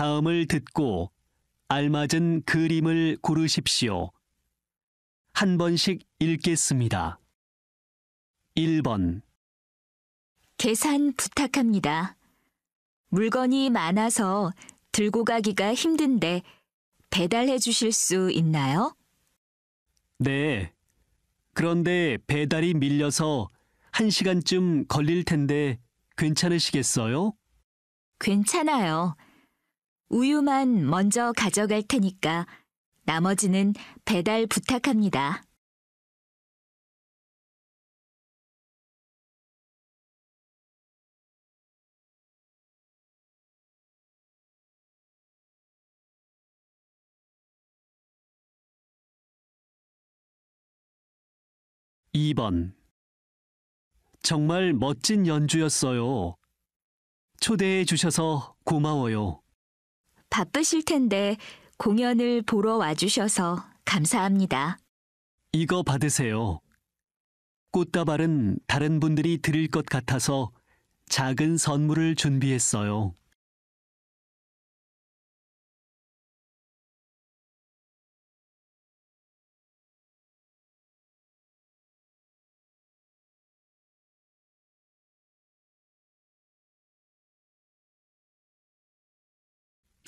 다음을 듣고 알맞은 그림을 고르십시오. 한 번씩 읽겠습니다. 1번 계산 부탁합니다. 물건이 많아서 들고 가기가 힘든데 배달해 주실 수 있나요? 네. 그런데 배달이 밀려서 한시간쯤 걸릴 텐데 괜찮으시겠어요? 괜찮아요. 우유만 먼저 가져갈 테니까 나머지는 배달 부탁합니다. (2번) 정말 멋진 연주였어요. 초대해 주셔서 고마워요. 바쁘실 텐데 공연을 보러 와주셔서 감사합니다. 이거 받으세요. 꽃다발은 다른 분들이 드릴 것 같아서 작은 선물을 준비했어요.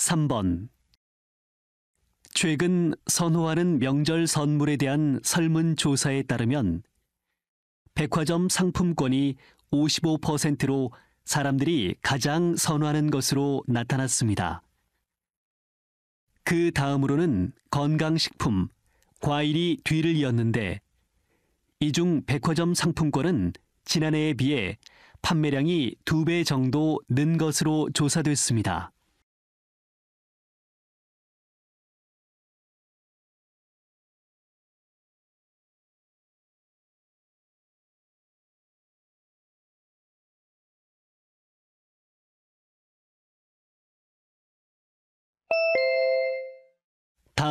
3번 최근 선호하는 명절 선물에 대한 설문조사에 따르면 백화점 상품권이 55%로 사람들이 가장 선호하는 것으로 나타났습니다. 그 다음으로는 건강식품, 과일이 뒤를 이었는데 이 중 백화점 상품권은 지난해에 비해 판매량이 2배 정도 는 것으로 조사됐습니다.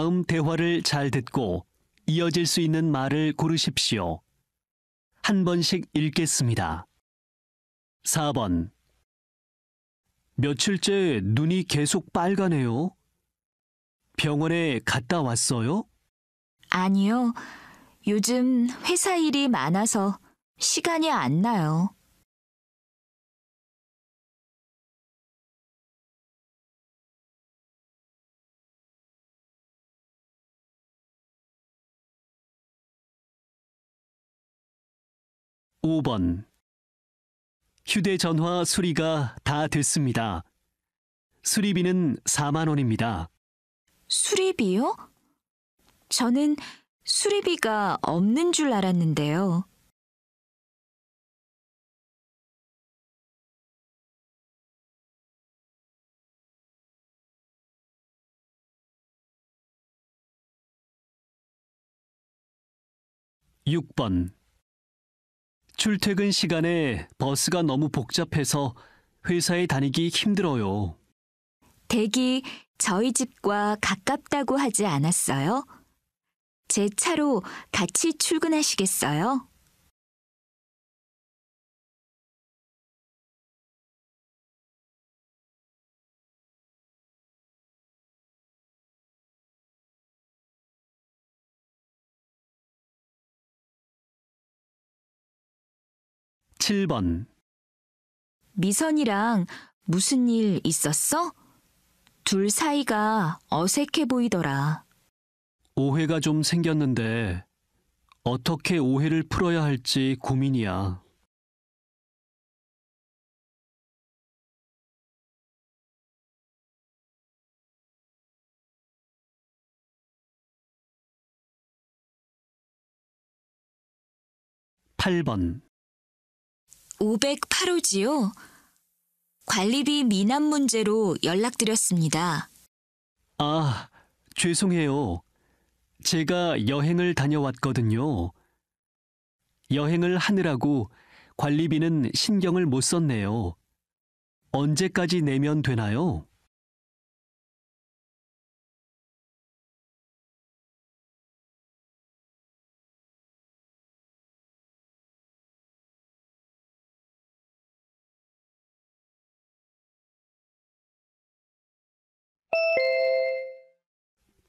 다음 대화를 잘 듣고 이어질 수 있는 말을 고르십시오. 한 번씩 읽겠습니다. 4번 며칠째 눈이 계속 빨가네요. 병원에 갔다 왔어요? 아니요. 요즘 회사 일이 많아서 시간이 안 나요. 5번 휴대전화 수리가 다 됐습니다. 수리비는 4만 원입니다. 수리비요? 저는 수리비가 없는 줄 알았는데요. 6번 출퇴근 시간에 버스가 너무 복잡해서 회사에 다니기 힘들어요. 댁이 저희 집과 가깝다고 하지 않았어요? 제 차로 같이 출근하시겠어요? 7번 미선이랑 무슨 일 있었어? 둘 사이가 어색해 보이더라. 오해가 좀 생겼는데 어떻게 오해를 풀어야 할지 고민이야. 8번 508호지요. 관리비 미납 문제로 연락드렸습니다. 아, 죄송해요. 제가 여행을 다녀왔거든요. 여행을 하느라고 관리비는 신경을 못 썼네요. 언제까지 내면 되나요?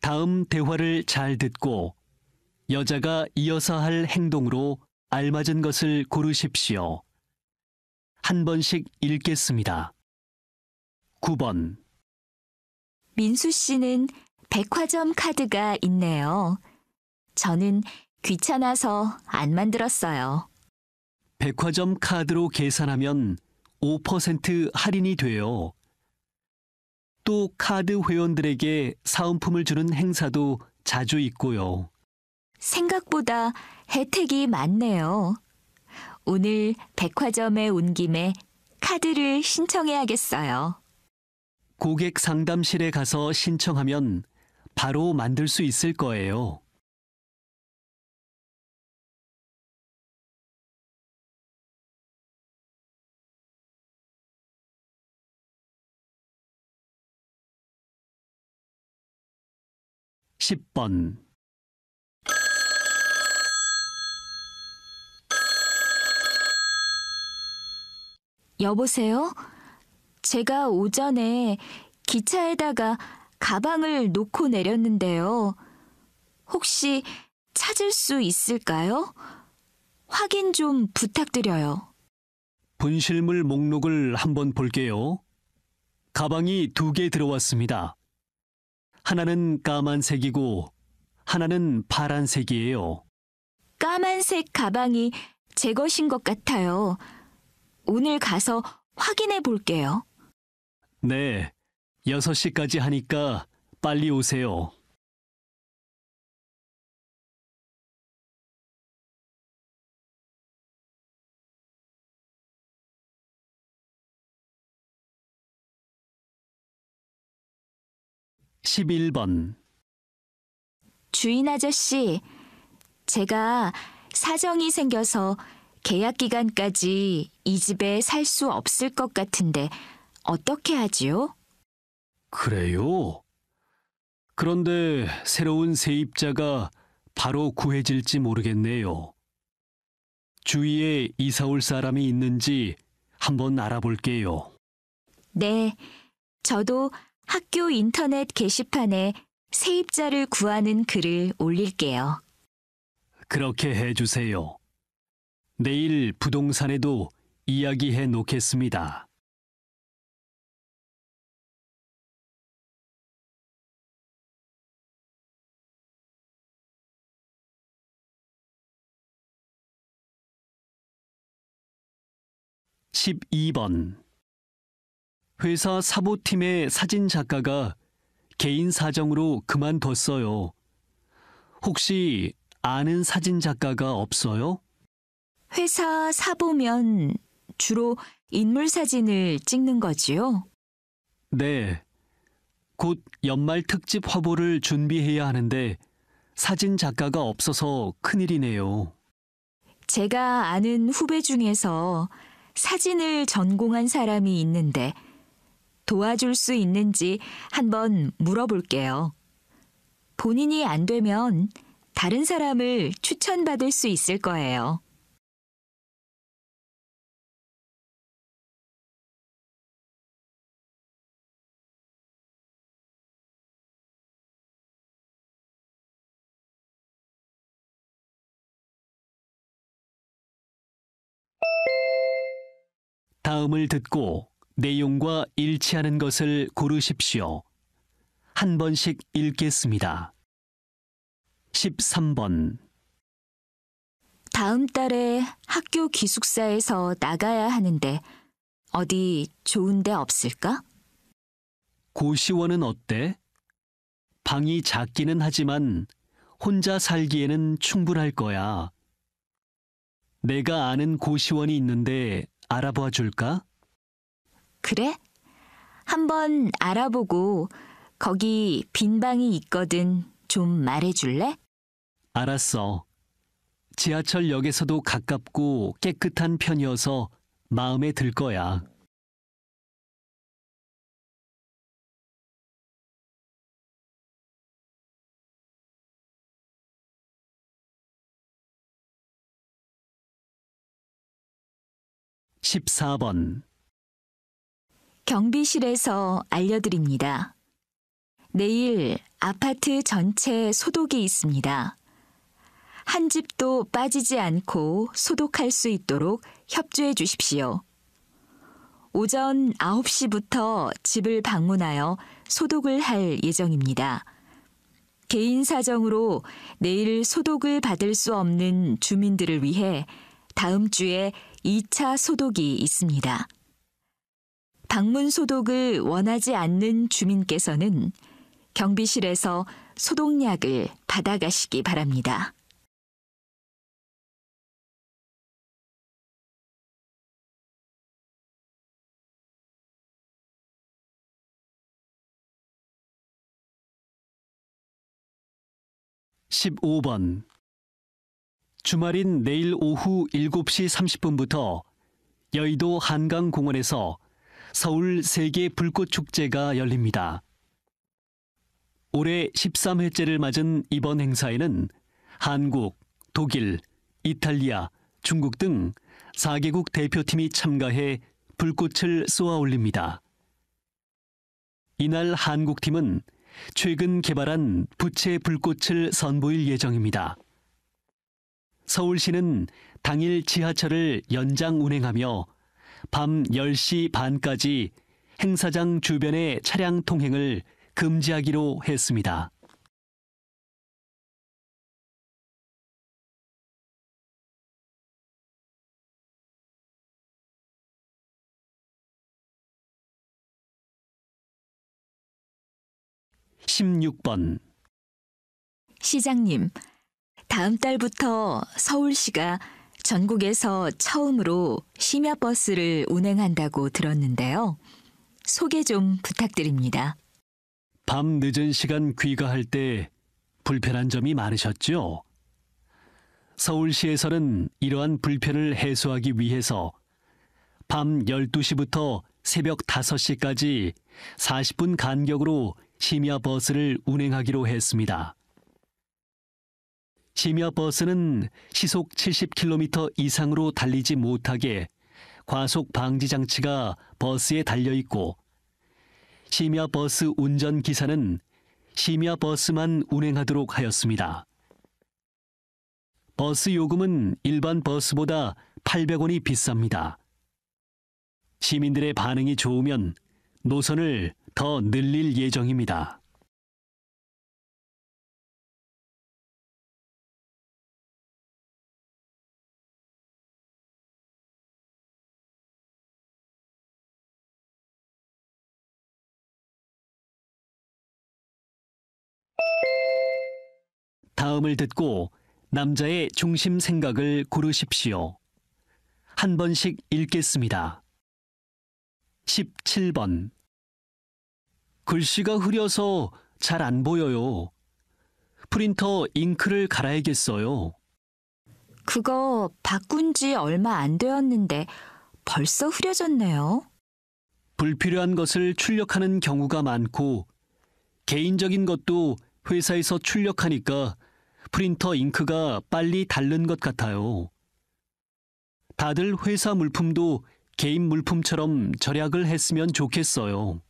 다음 대화를 잘 듣고 여자가 이어서 할 행동으로 알맞은 것을 고르십시오. 한 번씩 읽겠습니다. 9번 민수 씨는 백화점 카드가 있네요. 저는 귀찮아서 안 만들었어요. 백화점 카드로 계산하면 5% 할인이 돼요. 또 카드 회원들에게 사은품을 주는 행사도 자주 있고요. 생각보다 혜택이 많네요. 오늘 백화점에 온 김에 카드를 신청해야겠어요. 고객 상담실에 가서 신청하면 바로 만들 수 있을 거예요. 10번 여보세요? 제가 오전에 기차에다가 가방을 놓고 내렸는데요. 혹시 찾을 수 있을까요? 확인 좀 부탁드려요. 분실물 목록을 한번 볼게요. 가방이 두 개 들어왔습니다. 하나는 까만색이고 하나는 파란색이에요. 까만색 가방이 제 것인 것 같아요. 오늘 가서 확인해 볼게요. 네, 6시까지 하니까 빨리 오세요. 11번 주인 아저씨, 제가 사정이 생겨서 계약 기간까지 이 집에 살 수 없을 것 같은데 어떻게 하지요? 그래요? 그런데 새로운 세입자가 바로 구해질지 모르겠네요. 주위에 이사 올 사람이 있는지 한번 알아볼게요. 네, 저도 학교 인터넷 게시판에 세입자를 구하는 글을 올릴게요. 그렇게 해주세요. 내일 부동산에도 이야기해 놓겠습니다. (12번) 회사 사보팀의 사진 작가가 개인 사정으로 그만뒀어요. 혹시 아는 사진 작가가 없어요? 회사 사보면 주로 인물 사진을 찍는 거지요? 네. 곧 연말 특집 화보를 준비해야 하는데 사진 작가가 없어서 큰일이네요. 제가 아는 후배 중에서 사진을 전공한 사람이 있는데 도와줄 수 있는지 한 번 물어볼게요. 본인이 안 되면 다른 사람을 추천받을 수 있을 거예요. 다음을 듣고 내용과 일치하는 것을 고르십시오. 한 번씩 읽겠습니다. 13번 다음 달에 학교 기숙사에서 나가야 하는데 어디 좋은 데 없을까? 고시원은 어때? 방이 작기는 하지만 혼자 살기에는 충분할 거야. 내가 아는 고시원이 있는데 알아봐 줄까? 그래? 한번 알아보고 거기 빈 방이 있거든 좀 말해줄래? 알았어. 지하철역에서도 가깝고 깨끗한 편이어서 마음에 들 거야. (14번) 경비실에서 알려드립니다. 내일 아파트 전체 소독이 있습니다. 한 집도 빠지지 않고 소독할 수 있도록 협조해 주십시오. 오전 9시부터 집을 방문하여 소독을 할 예정입니다. 개인 사정으로 내일 소독을 받을 수 없는 주민들을 위해 다음 주에 2차 소독이 있습니다. 방문 소독을 원하지 않는 주민께서는 경비실에서 소독약을 받아가시기 바랍니다. 1 5번 주말인 내일 오후 7시 30분부터 여의도 한강공원에서 서울 세계 불꽃 축제가 열립니다. 올해 13회째를 맞은 이번 행사에는 한국, 독일, 이탈리아, 중국 등 4개국 대표팀이 참가해 불꽃을 쏘아 올립니다. 이날 한국팀은 최근 개발한 부채 불꽃을 선보일 예정입니다. 서울시는 당일 지하철을 연장 운행하며 밤 10시 반까지 행사장 주변의 차량 통행을 금지하기로 했습니다. 1 6번 시장님, 다음 달부터 서울시가 전국에서 처음으로 심야버스를 운행한다고 들었는데요. 소개 좀 부탁드립니다. 밤 늦은 시간 귀가할 때 불편한 점이 많으셨죠? 서울시에서는 이러한 불편을 해소하기 위해서 밤 12시부터 새벽 5시까지 40분 간격으로 심야 버스를 운행하기로 했습니다. 심야 버스는 시속 70km 이상으로 달리지 못하게 과속 방지 장치가 버스에 달려 있고 심야 버스 운전 기사는 심야 버스만 운행하도록 하였습니다. 버스 요금은 일반 버스보다 800원이 비쌉니다. 시민들의 반응이 좋으면 노선을 더 늘릴 예정입니다. 다음을 듣고 남자의 중심 생각을 고르십시오. 한 번씩 읽겠습니다. 17번 글씨가 흐려서 잘 안 보여요. 프린터 잉크를 갈아야겠어요. 그거 바꾼 지 얼마 안 되었는데 벌써 흐려졌네요. 불필요한 것을 출력하는 경우가 많고 개인적인 것도 회사에서 출력하니까 프린터 잉크가 빨리 닳는 것 같아요. 다들 회사 물품도 개인 물품처럼 절약을 했으면 좋겠어요.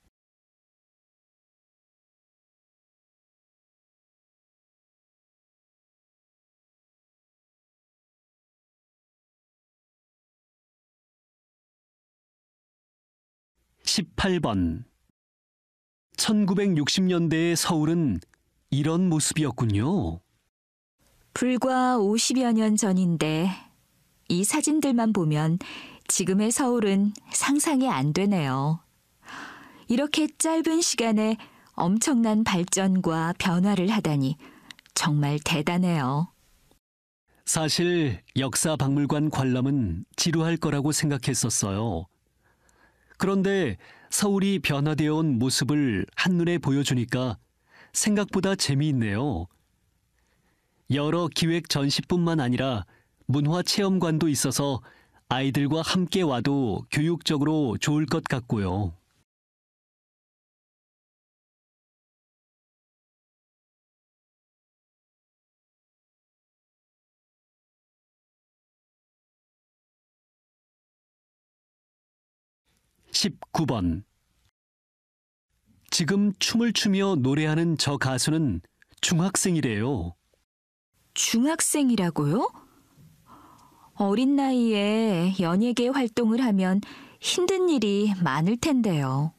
1 8번 1960년대의 서울은 이런 모습이었군요. 불과 50여 년 전인데 이 사진들만 보면 지금의 서울은 상상이 안 되네요. 이렇게 짧은 시간에 엄청난 발전과 변화를 하다니 정말 대단해요. 사실 역사 박물관 관람은 지루할 거라고 생각했었어요. 그런데 서울이 변화되어 온 모습을 한눈에 보여주니까 생각보다 재미있네요. 여러 기획 전시뿐만 아니라 문화 체험관도 있어서 아이들과 함께 와도 교육적으로 좋을 것 같고요. 1 9번 지금 춤을 추며 노래하는 저 가수는 중학생이래요. 중학생이라고요? 어린 나이에 연예계 활동을 하면 힘든 일이 많을 텐데요.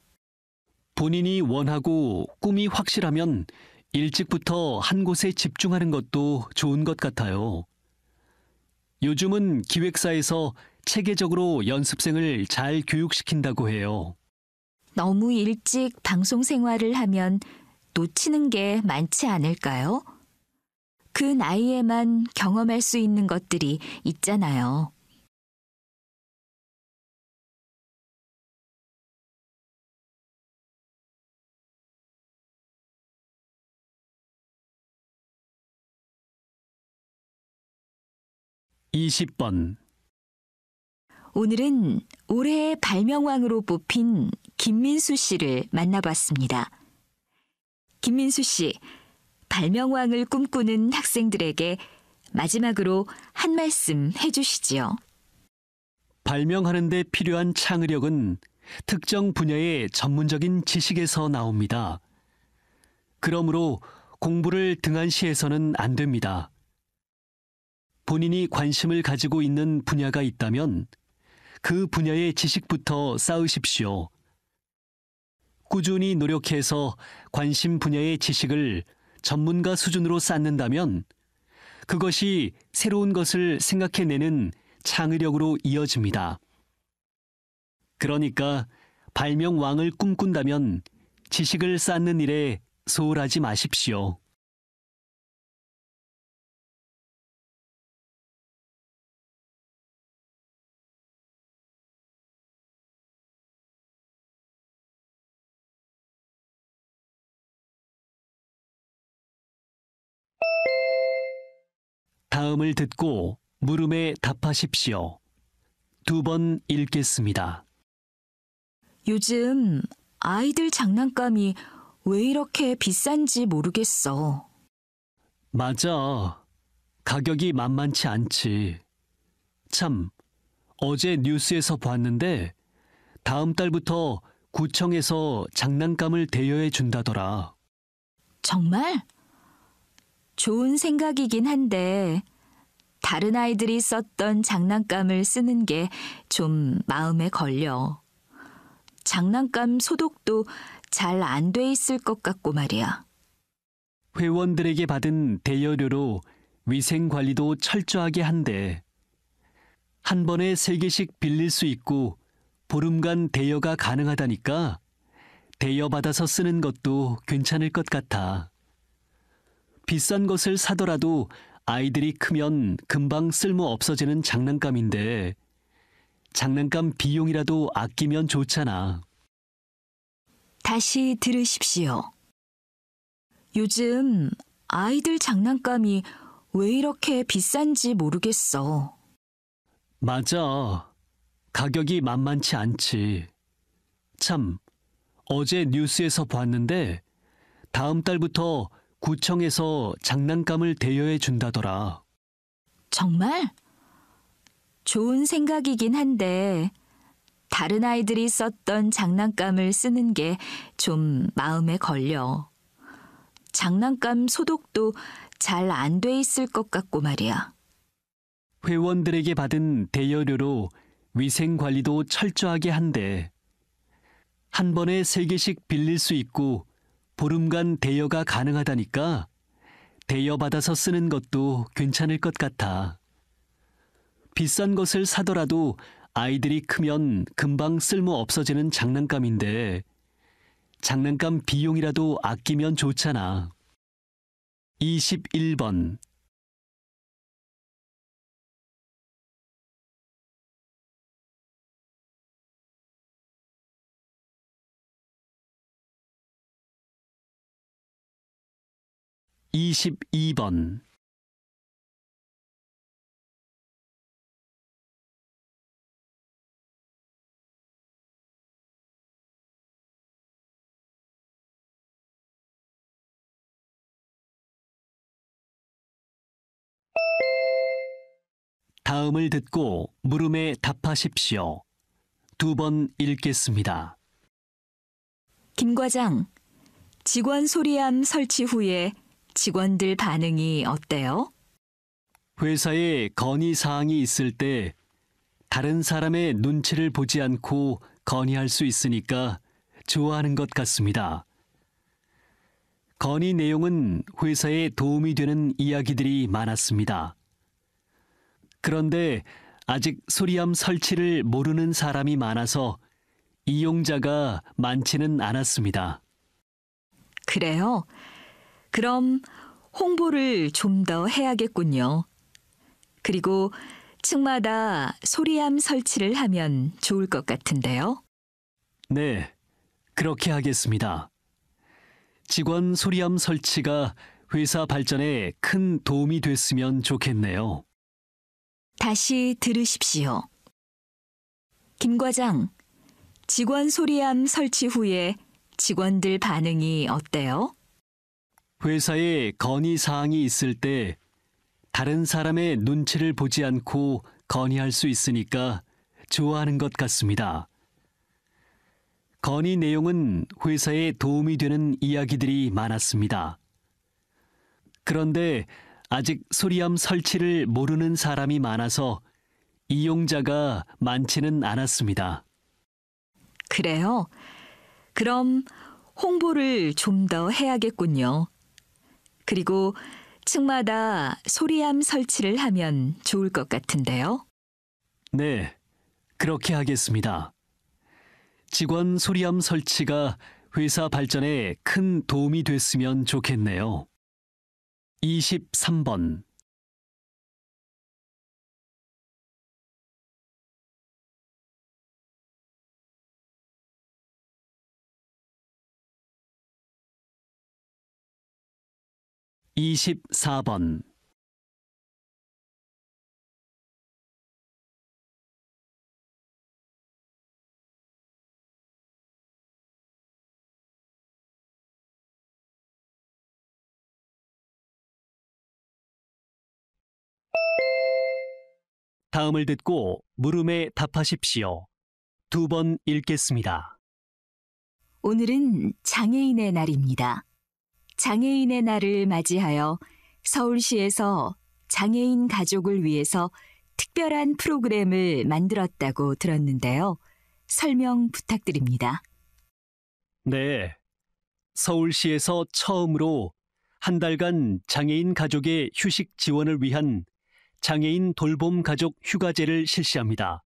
본인이 원하고 꿈이 확실하면 일찍부터 한 곳에 집중하는 것도 좋은 것 같아요. 요즘은 기획사에서 체계적으로 연습생을 잘 교육시킨다고 해요. 너무 일찍 방송 생활을 하면 놓치는 게 많지 않을까요? 그 나이에만 경험할 수 있는 것들이 있잖아요. 이십 번 오늘은 올해의 발명왕으로 뽑힌 김민수 씨를 만나봤습니다. 김민수 씨, 발명왕을 꿈꾸는 학생들에게 마지막으로 한 말씀 해주시지요. 발명하는 데 필요한 창의력은 특정 분야의 전문적인 지식에서 나옵니다. 그러므로 공부를 등한시해서는 안 됩니다. 본인이 관심을 가지고 있는 분야가 있다면 그 분야의 지식부터 쌓으십시오. 꾸준히 노력해서 관심 분야의 지식을 전문가 수준으로 쌓는다면 그것이 새로운 것을 생각해내는 창의력으로 이어집니다. 그러니까 발명왕을 꿈꾼다면 지식을 쌓는 일에 소홀하지 마십시오. 다음을 듣고 물음에 답하십시오. 두 번 읽겠습니다. 요즘 아이들 장난감이 왜 이렇게 비싼지 모르겠어. 맞아. 가격이 만만치 않지. 참, 어제 뉴스에서 봤는데 다음 달부터 구청에서 장난감을 대여해 준다더라. 정말? 좋은 생각이긴 한데 다른 아이들이 썼던 장난감을 쓰는 게 좀 마음에 걸려. 장난감 소독도 잘 안 돼 있을 것 같고 말이야. 회원들에게 받은 대여료로 위생 관리도 철저하게 한데한 번에 세 개씩 빌릴 수 있고 보름간 대여가 가능하다니까 대여받아서 쓰는 것도 괜찮을 것 같아. 비싼 것을 사더라도 아이들이 크면 금방 쓸모 없어지는 장난감인데 장난감 비용이라도 아끼면 좋잖아. 다시 들으십시오. 요즘 아이들 장난감이 왜 이렇게 비싼지 모르겠어. 맞아. 가격이 만만치 않지. 참, 어제 뉴스에서 봤는데 다음 달부터 구청에서 장난감을 대여해 준다더라. 정말? 좋은 생각이긴 한데 다른 아이들이 썼던 장난감을 쓰는 게 좀 마음에 걸려. 장난감 소독도 잘 안 돼 있을 것 같고 말이야. 회원들에게 받은 대여료로 위생 관리도 철저하게 한대. 한 번에 세 개씩 빌릴 수 있고 보름간 대여가 가능하다니까 대여받아서 쓰는 것도 괜찮을 것 같아. 비싼 것을 사더라도 아이들이 크면 금방 쓸모 없어지는 장난감인데 장난감 비용이라도 아끼면 좋잖아. 21번 22번 '다음을 듣고 물음에 답하십시오. 두 번 읽겠습니다. 김 과장, 직원 소리함 설치 후에 직원들 반응이 어때요? 회사에 건의사항이 있을 때 다른 사람의 눈치를 보지 않고 건의할 수 있으니까 좋아하는 것 같습니다. 건의 내용은 회사에 도움이 되는 이야기들이 많았습니다. 그런데 아직 소리암 설치를 모르는 사람이 많아서 이용자가 많지는 않았습니다. 그래요? 그럼 홍보를 좀 더 해야겠군요. 그리고 층마다 소리암 설치를 하면 좋을 것 같은데요. 네, 그렇게 하겠습니다. 직원 소리암 설치가 회사 발전에 큰 도움이 됐으면 좋겠네요. 다시 들으십시오. 김 과장, 직원 소리암 설치 후에 직원들 반응이 어때요? 회사에 건의사항이 있을 때 다른 사람의 눈치를 보지 않고 건의할 수 있으니까 좋아하는 것 같습니다. 건의 내용은 회사에 도움이 되는 이야기들이 많았습니다. 그런데 아직 소리암 설치를 모르는 사람이 많아서 이용자가 많지는 않았습니다. 그래요? 그럼 홍보를 좀 더 해야겠군요. 그리고 층마다 소리암 설치를 하면 좋을 것 같은데요. 네, 그렇게 하겠습니다. 직원 소리함 설치가 회사 발전에 큰 도움이 됐으면 좋겠네요. 23번 24번 다음을 듣고 물음에 답하십시오. 두 번 읽겠습니다. 오늘은 장애인의 날입니다. 장애인의 날을 맞이하여 서울시에서 장애인 가족을 위해서 특별한 프로그램을 만들었다고 들었는데요. 설명 부탁드립니다. 네. 서울시에서 처음으로 한 달간 장애인 가족의 휴식 지원을 위한 장애인 돌봄 가족 휴가제를 실시합니다.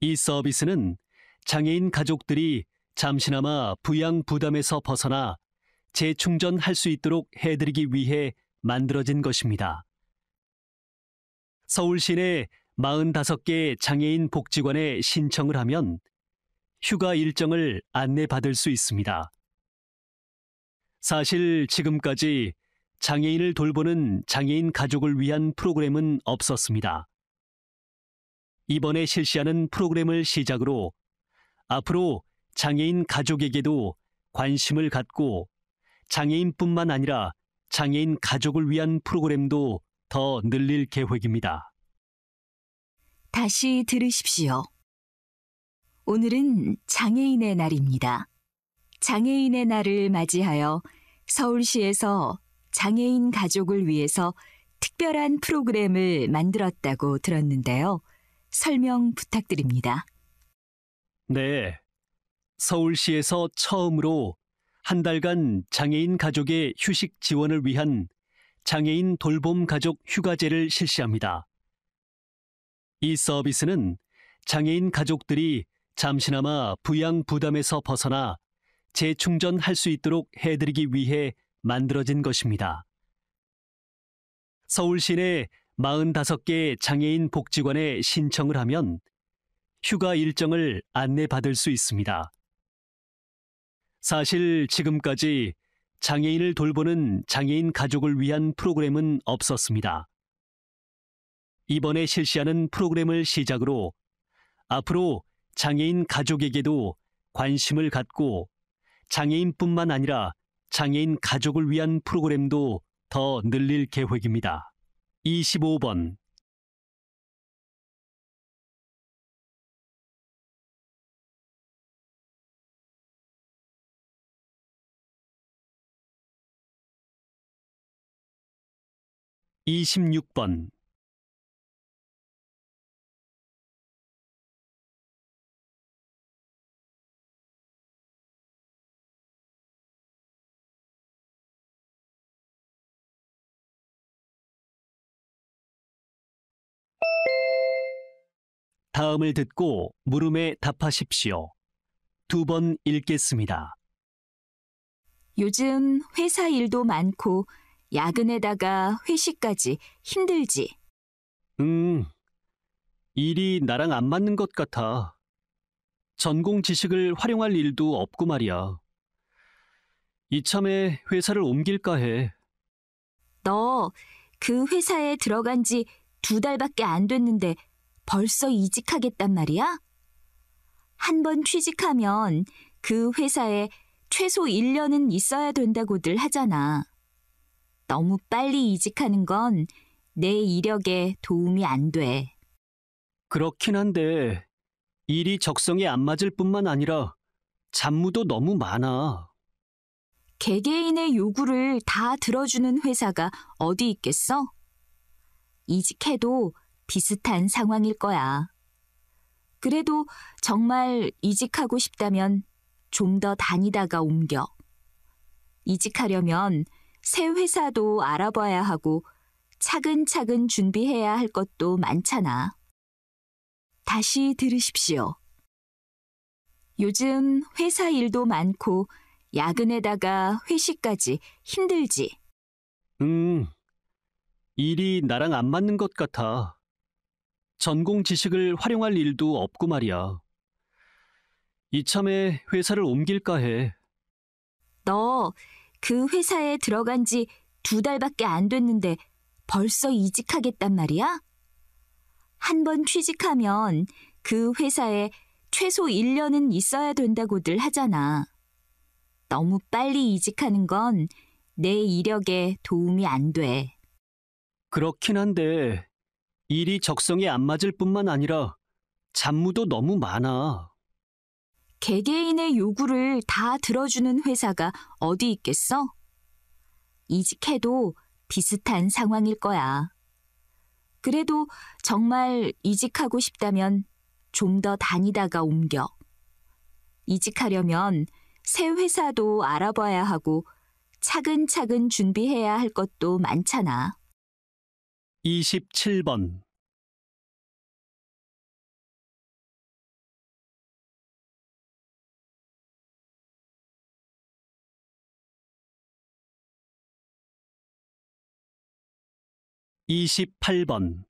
이 서비스는 장애인 가족들이 잠시나마 부양 부담에서 벗어나 재충전할 수 있도록 해드리기 위해 만들어진 것입니다. 서울 시내 4 5개 장애인 복지관에 신청을 하면 휴가 일정을 안내받을 수 있습니다. 사실 지금까지 장애인을 돌보는 장애인 가족을 위한 프로그램은 없었습니다. 이번에 실시하는 프로그램을 시작으로 앞으로 장애인 가족에게도 관심을 갖고 장애인뿐만 아니라 장애인 가족을 위한 프로그램도 더 늘릴 계획입니다. 다시 들으십시오. 오늘은 장애인의 날입니다. 장애인의 날을 맞이하여 서울시에서 장애인 가족을 위해서 특별한 프로그램을 만들었다고 들었는데요. 설명 부탁드립니다. 네. 서울시에서 처음으로 한 달간 장애인 가족의 휴식 지원을 위한 장애인 돌봄 가족 휴가제를 실시합니다. 이 서비스는 장애인 가족들이 잠시나마 부양 부담에서 벗어나 재충전할 수 있도록 해드리기 위해 만들어진 것입니다. 서울시 내 45개 장애인 복지관에 신청을 하면 휴가 일정을 안내받을 수 있습니다. 사실 지금까지 장애인을 돌보는 장애인 가족을 위한 프로그램은 없었습니다. 이번에 실시하는 프로그램을 시작으로 앞으로 장애인 가족에게도 관심을 갖고 장애인뿐만 아니라 장애인 가족을 위한 프로그램도 더 늘릴 계획입니다. 25번 26번 다음을 듣고 물음에 답하십시오. 두 번 읽겠습니다. 요즘 회사 일도 많고 야근에다가 회식까지 힘들지. 음, 일이 나랑 안 맞는 것 같아. 전공 지식을 활용할 일도 없고 말이야. 이참에 회사를 옮길까 해. 너 그 회사에 들어간 지 두 달밖에 안 됐는데 벌써 이직하겠단 말이야? 한 번 취직하면 그 회사에 최소 1년은 있어야 된다고들 하잖아. 너무 빨리 이직하는 건 내 이력에 도움이 안 돼. 그렇긴 한데 일이 적성에 안 맞을 뿐만 아니라 잡무도 너무 많아. 개개인의 요구를 다 들어주는 회사가 어디 있겠어? 이직해도 비슷한 상황일 거야. 그래도 정말 이직하고 싶다면 좀 더 다니다가 옮겨. 이직하려면 새 회사도 알아봐야 하고 차근차근 준비해야 할 것도 많잖아. 다시 들으십시오. 요즘 회사 일도 많고 야근에다가 회식까지 힘들지. 음, 일이 나랑 안 맞는 것 같아. 전공 지식을 활용할 일도 없고 말이야. 이참에 회사를 옮길까 해. 너그 회사에 들어간 지 두 달밖에 안 됐는데 벌써 이직하겠단 말이야? 한 번 취직하면 그 회사에 최소 1년은 있어야 된다고들 하잖아. 너무 빨리 이직하는 건 내 이력에 도움이 안 돼. 그렇긴 한데 일이 적성에 안 맞을 뿐만 아니라 잡무도 너무 많아. 개개인의 요구를 다 들어주는 회사가 어디 있겠어? 이직해도 비슷한 상황일 거야. 그래도 정말 이직하고 싶다면 좀 더 다니다가 옮겨. 이직하려면 새 회사도 알아봐야 하고 차근차근 준비해야 할 것도 많잖아. 27번 28번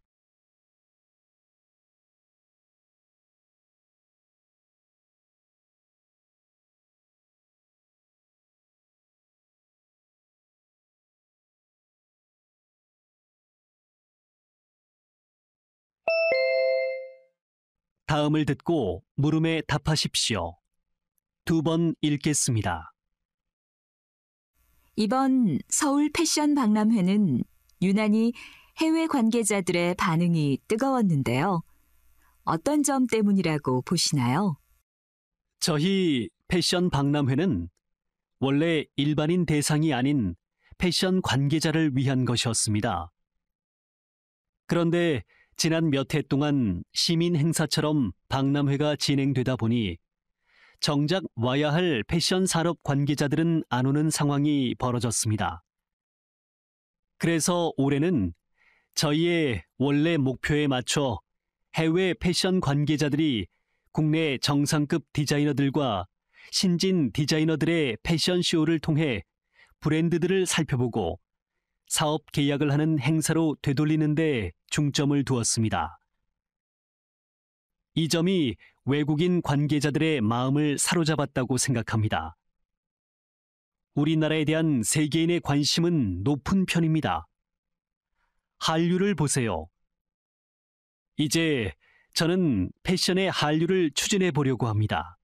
다음을 듣고 물음에 답하십시오. 두 번 읽겠습니다. 이번 서울 패션 박람회는 유난히 해외 관계자들의 반응이 뜨거웠는데요. 어떤 점 때문이라고 보시나요? 저희 패션 박람회는 원래 일반인 대상이 아닌 패션 관계자를 위한 것이었습니다. 그런데 지난 몇 해 동안 시민 행사처럼 박람회가 진행되다 보니 정작 와야 할 패션 산업 관계자들은 안 오는 상황이 벌어졌습니다. 그래서 올해는 저희의 원래 목표에 맞춰 해외 패션 관계자들이 국내 정상급 디자이너들과 신진 디자이너들의 패션쇼를 통해 브랜드들을 살펴보고 사업 계약을 하는 행사로 되돌리는데 중점을 두었습니다. 이 점이 외국인 관계자들의 마음을 사로잡았다고 생각합니다. 우리나라에 대한 세계인의 관심은 높은 편입니다. 한류를 보세요. 이제 저는 패션의 한류를 추진해 보려고 합니다.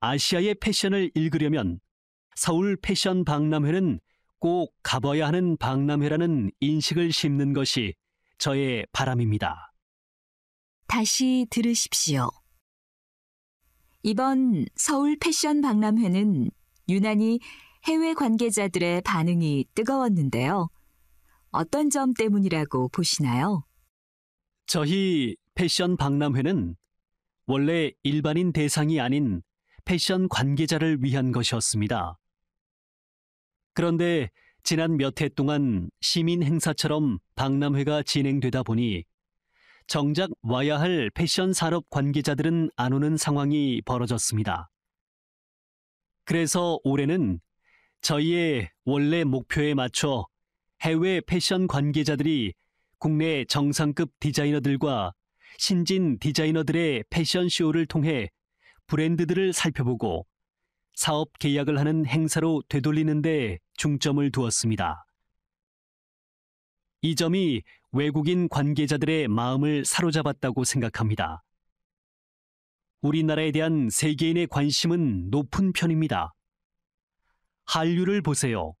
아시아의 패션을 읽으려면 서울 패션 박람회는 꼭 가봐야 하는 박람회라는 인식을 심는 것이 저의 바람입니다. 다시 들으십시오. 이번 서울 패션 박람회는 유난히 해외 관계자들의 반응이 뜨거웠는데요. 어떤 점 때문이라고 보시나요? 저희 패션 박람회는 원래 일반인 대상이 아닌 패션 관계자를 위한 것이었습니다. 그런데 지난 몇 해 동안 시민 행사처럼 박람회가 진행되다 보니 정작 와야 할 패션 산업 관계자들은 안 오는 상황이 벌어졌습니다. 그래서 올해는 저희의 원래 목표에 맞춰 해외 패션 관계자들이 국내 정상급 디자이너들과 신진 디자이너들의 패션쇼를 통해 브랜드들을 살펴보고 사업 계약을 하는 행사로 되돌리는데 중점을 두었습니다. 이 점이 외국인 관계자들의 마음을 사로잡았다고 생각합니다. 우리나라에 대한 세계인의 관심은 높은 편입니다. 한류를 보세요.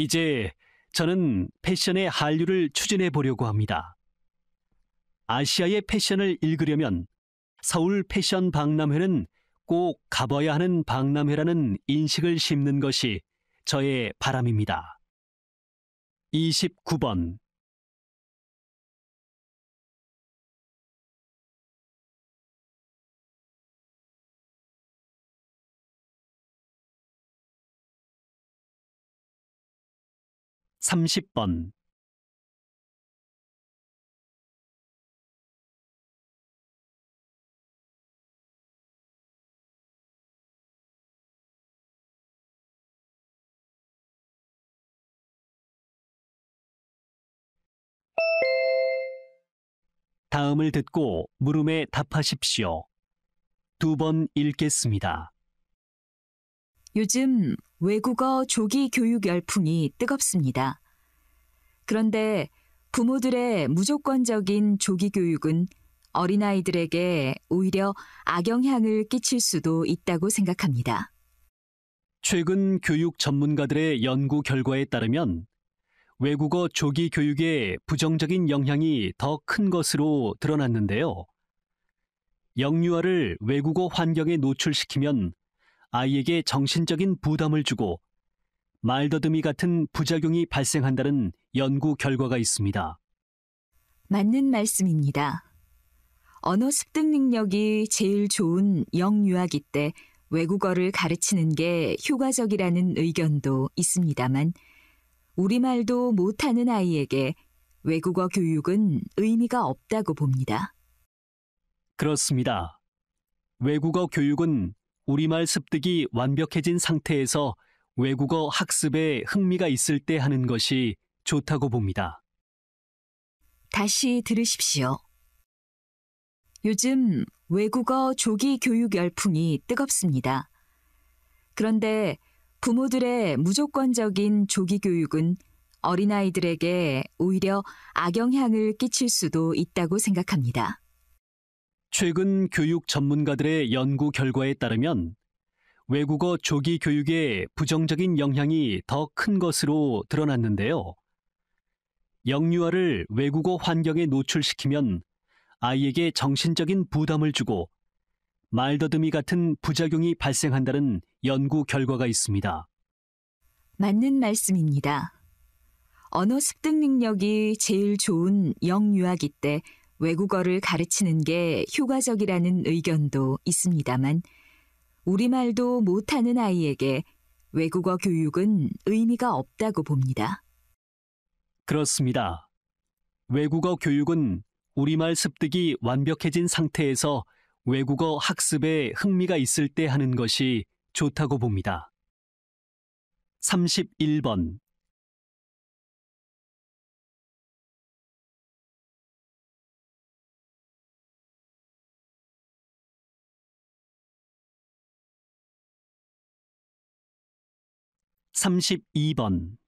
이제 저는 패션의 한류를 추진해 보려고 합니다. 아시아의 패션을 읽으려면 서울 패션 박람회는 꼭 가봐야 하는 박람회라는 인식을 심는 것이 저의 바람입니다. 29번 30번 다음을 듣고 물음에 답하십시오. 두 번 읽겠습니다. 요즘 외국어 조기 교육 열풍이 뜨겁습니다. 그런데 부모들의 무조건적인 조기 교육은 어린아이들에게 오히려 악영향을 끼칠 수도 있다고 생각합니다. 최근 교육 전문가들의 연구 결과에 따르면 외국어 조기 교육의 부정적인 영향이 더 큰 것으로 드러났는데요. 영유아를 외국어 환경에 노출시키면 아이에게 정신적인 부담을 주고 말더듬이 같은 부작용이 발생한다는 연구 결과가 있습니다. 맞는 말씀입니다. 언어 습득 능력이 제일 좋은 영유아기 때 외국어를 가르치는 게 효과적이라는 의견도 있습니다만 우리말도 못하는 아이에게 외국어 교육은 의미가 없다고 봅니다. 그렇습니다. 외국어 교육은 우리말 습득이 완벽해진 상태에서 외국어 학습에 흥미가 있을 때 하는 것이 좋다고 봅니다. 다시 들으십시오. 요즘 외국어 조기 교육 열풍이 뜨겁습니다. 그런데 부모들의 무조건적인 조기 교육은 어린아이들에게 오히려 악영향을 끼칠 수도 있다고 생각합니다. 최근 교육 전문가들의 연구 결과에 따르면 외국어 조기 교육에 부정적인 영향이 더 큰 것으로 드러났는데요. 영유아를 외국어 환경에 노출시키면 아이에게 정신적인 부담을 주고 말더듬이 같은 부작용이 발생한다는 연구 결과가 있습니다. 맞는 말씀입니다. 언어 습득 능력이 제일 좋은 영유아기 때 외국어를 가르치는 게 효과적이라는 의견도 있습니다만 우리말도 못하는 아이에게 외국어 교육은 의미가 없다고 봅니다. 그렇습니다. 외국어 교육은 우리말 습득이 완벽해진 상태에서 외국어 학습에 흥미가 있을 때 하는 것이 좋다고 봅니다. 31번 32번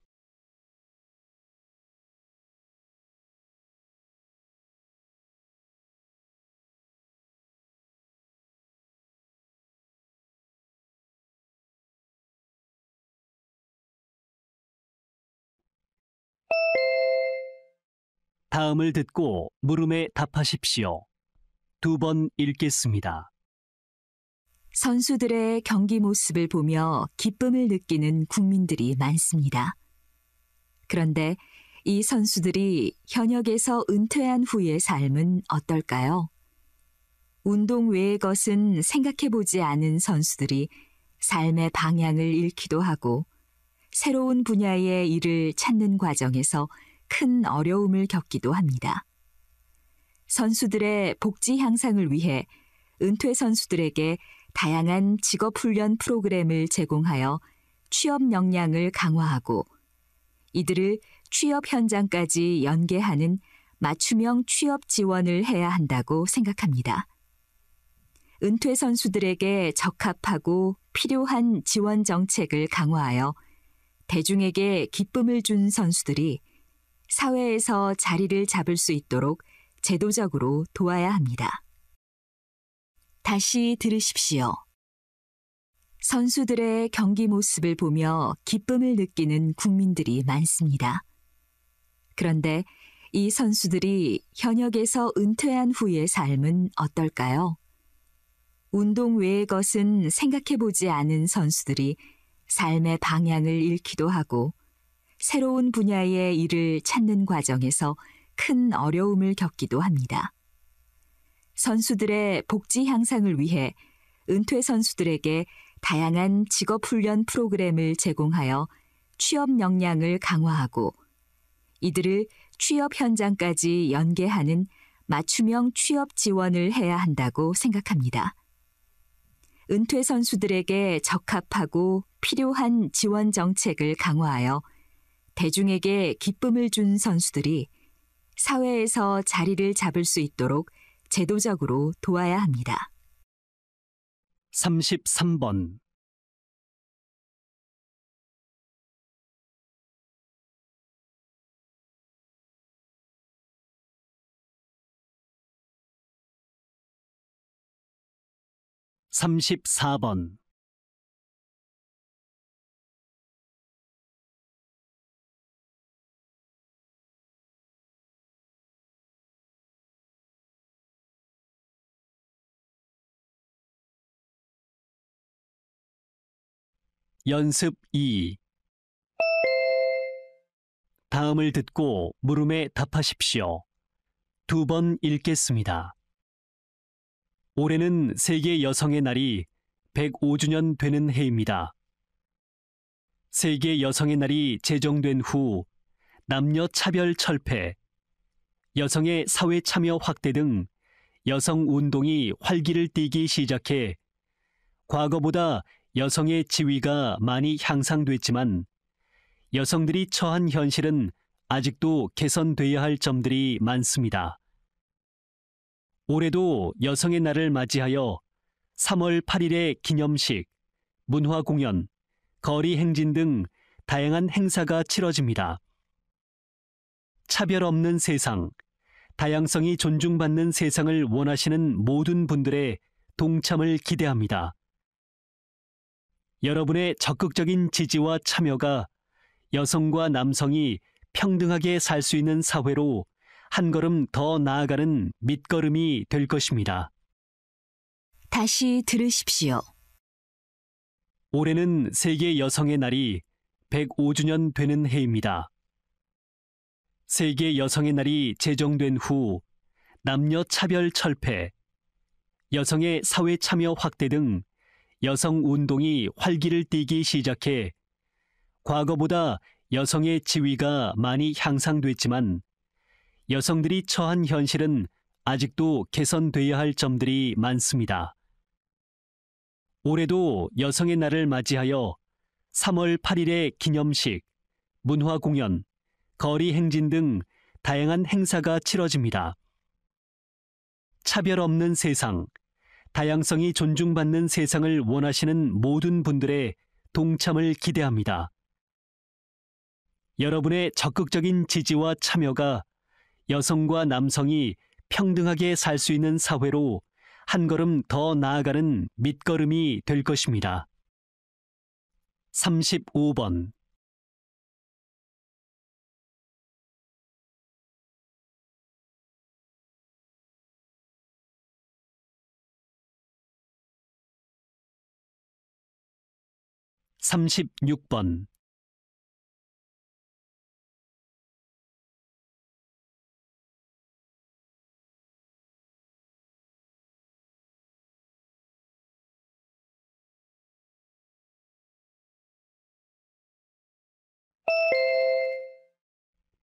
다음을 듣고 물음에 답하십시오. 두 번 읽겠습니다. 선수들의 경기 모습을 보며 기쁨을 느끼는 국민들이 많습니다. 그런데 이 선수들이 현역에서 은퇴한 후의 삶은 어떨까요? 운동 외의 것은 생각해보지 않은 선수들이 삶의 방향을 잃기도 하고 새로운 분야의 일을 찾는 과정에서 큰 어려움을 겪기도 합니다. 선수들의 복지 향상을 위해 은퇴 선수들에게 다양한 직업 훈련 프로그램을 제공하여 취업 역량을 강화하고 이들을 취업 현장까지 연계하는 맞춤형 취업 지원을 해야 한다고 생각합니다. 은퇴 선수들에게 적합하고 필요한 지원 정책을 강화하여 대중에게 기쁨을 준 선수들이 사회에서 자리를 잡을 수 있도록 제도적으로 도와야 합니다. 다시 들으십시오. 선수들의 경기 모습을 보며 기쁨을 느끼는 국민들이 많습니다. 그런데 이 선수들이 현역에서 은퇴한 후의 삶은 어떨까요? 운동 외의 것은 생각해보지 않은 선수들이 삶의 방향을 잃기도 하고 새로운 분야의 일을 찾는 과정에서 큰 어려움을 겪기도 합니다. 선수들의 복지 향상을 위해 은퇴 선수들에게 다양한 직업 훈련 프로그램을 제공하여 취업 역량을 강화하고 이들을 취업 현장까지 연계하는 맞춤형 취업 지원을 해야 한다고 생각합니다. 은퇴 선수들에게 적합하고 필요한 지원 정책을 강화하여 대중에게 기쁨을 준 선수들이 사회에서 자리를 잡을 수 있도록 제도적으로 도와야 합니다. 33번 3 4번 연습 2 다음을 듣고 물음에 답하십시오. 두 번 읽겠습니다. 올해는 세계 여성의 날이 105주년 되는 해입니다. 세계 여성의 날이 제정된 후 남녀 차별 철폐, 여성의 사회 참여 확대 등 여성 운동이 활기를 띠기 시작해 과거보다 여성의 지위가 많이 향상됐지만 여성들이 처한 현실은 아직도 개선돼야 할 점들이 많습니다. 올해도 여성의 날을 맞이하여 3월 8일에 기념식, 문화 공연, 거리 행진 등 다양한 행사가 치러집니다. 차별 없는 세상, 다양성이 존중받는 세상을 원하시는 모든 분들의 동참을 기대합니다. 여러분의 적극적인 지지와 참여가 여성과 남성이 평등하게 살 수 있는 사회로 한 걸음 더 나아가는 밑거름이 될 것입니다. 다시 들으십시오. 올해는 세계 여성의 날이 105주년 되는 해입니다. 세계 여성의 날이 제정된 후 남녀 차별 철폐, 여성의 사회 참여 확대 등 여성 운동이 활기를 띠기 시작해 과거보다 여성의 지위가 많이 향상됐지만 여성들이 처한 현실은 아직도 개선돼야 할 점들이 많습니다. 올해도 여성의 날을 맞이하여 3월 8일에 기념식, 문화 공연, 거리 행진 등 다양한 행사가 치러집니다. 차별 없는 세상, 다양성이 존중받는 세상을 원하시는 모든 분들의 동참을 기대합니다. 여러분의 적극적인 지지와 참여가 여성과 남성이 평등하게 살 수 있는 사회로 한 걸음 더 나아가는 밑거름이 될 것입니다. 35번 36번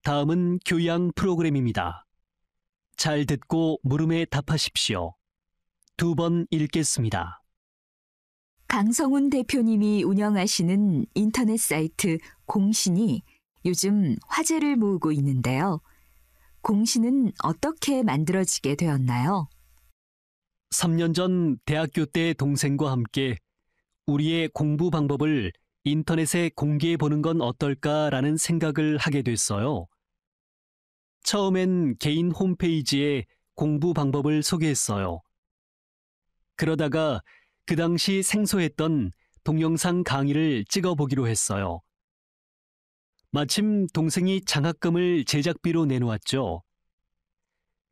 다음은 교양 프로그램입니다. 잘 듣고 물음에 답하십시오. 두 번 읽겠습니다. 강성훈 대표님이 운영하시는 인터넷 사이트 공신이 요즘 화제를 모으고 있는데요. 공신은 어떻게 만들어지게 되었나요? 3년 전 대학교 때 동생과 함께 우리의 공부 방법을 인터넷에 공개해 보는 건 어떨까라는 생각을 하게 됐어요. 처음엔 개인 홈페이지에 공부 방법을 소개했어요. 그러다가 그 당시 생소했던 동영상 강의를 찍어보기로 했어요. 마침 동생이 장학금을 제작비로 내놓았죠.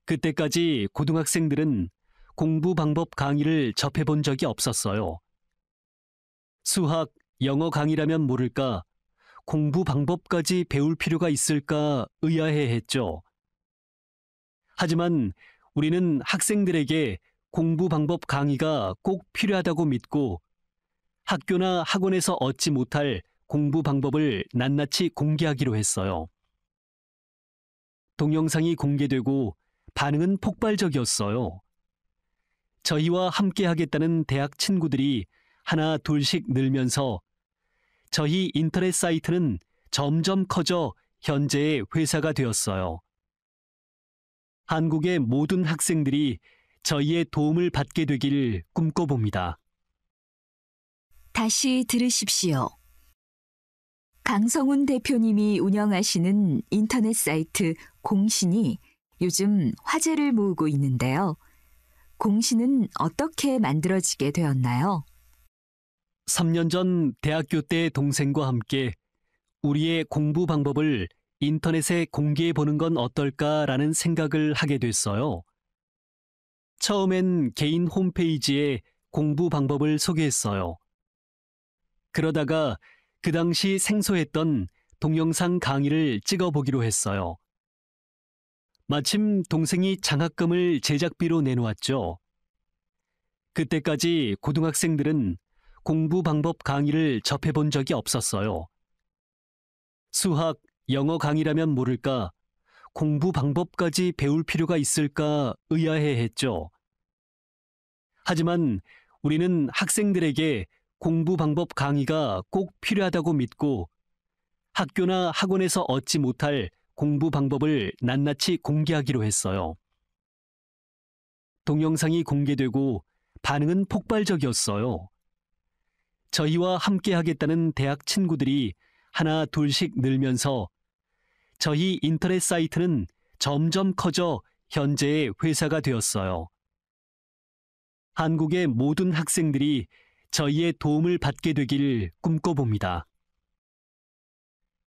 그때까지 고등학생들은 공부 방법 강의를 접해본 적이 없었어요. 수학, 영어 강의라면 모를까 공부 방법까지 배울 필요가 있을까 의아해 했죠. 하지만 우리는 학생들에게 공부 방법 강의가 꼭 필요하다고 믿고 학교나 학원에서 얻지 못할 공부 방법을 낱낱이 공개하기로 했어요. 동영상이 공개되고 반응은 폭발적이었어요. 저희와 함께 하겠다는 대학 친구들이 하나 둘씩 늘면서 저희 인터넷 사이트는 점점 커져 현재의 회사가 되었어요. 한국의 모든 학생들이 저희의 도움을 받게 되길 꿈꿔봅니다. 다시 들으십시오. 강성훈 대표님이 운영하시는 인터넷 사이트 공신이 요즘 화제를 모으고 있는데요. 공신은 어떻게 만들어지게 되었나요? 3년 전 대학교 때 동생과 함께 우리의 공부 방법을 인터넷에 공개해 보는 건 어떨까라는 생각을 하게 됐어요. 처음엔 개인 홈페이지에 공부 방법을 소개했어요. 그러다가 그 당시 생소했던 동영상 강의를 찍어보기로 했어요. 마침 동생이 장학금을 제작비로 내놓았죠. 그때까지 고등학생들은 공부 방법 강의를 접해본 적이 없었어요. 수학, 영어 강의라면 모를까 공부 방법까지 배울 필요가 있을까 의아해 했죠. 하지만 우리는 학생들에게 공부 방법 강의가 꼭 필요하다고 믿고 학교나 학원에서 얻지 못할 공부 방법을 낱낱이 공개하기로 했어요. 동영상이 공개되고 반응은 폭발적이었어요. 저희와 함께 하겠다는 대학 친구들이 하나 둘씩 늘면서 저희 인터넷 사이트는 점점 커져 현재의 회사가 되었어요. 한국의 모든 학생들이 저희의 도움을 받게 되길 꿈꿔봅니다.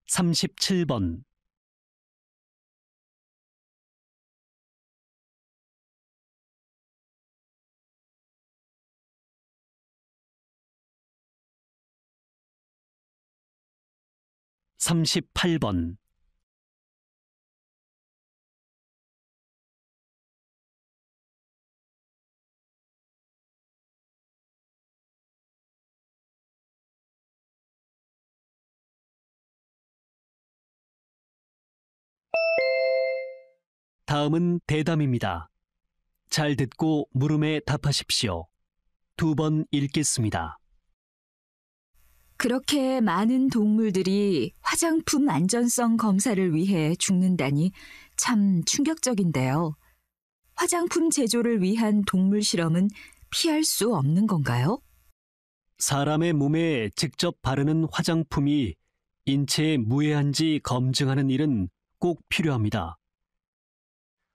37번 3 8번 다음은 대담입니다. 잘 듣고 물음에 답하십시오. 두 번 읽겠습니다. 그렇게 많은 동물들이 화장품 안전성 검사를 위해 죽는다니 참 충격적인데요. 화장품 제조를 위한 동물 실험은 피할 수 없는 건가요? 사람의 몸에 직접 바르는 화장품이 인체에 무해한지 검증하는 일은 꼭 필요합니다.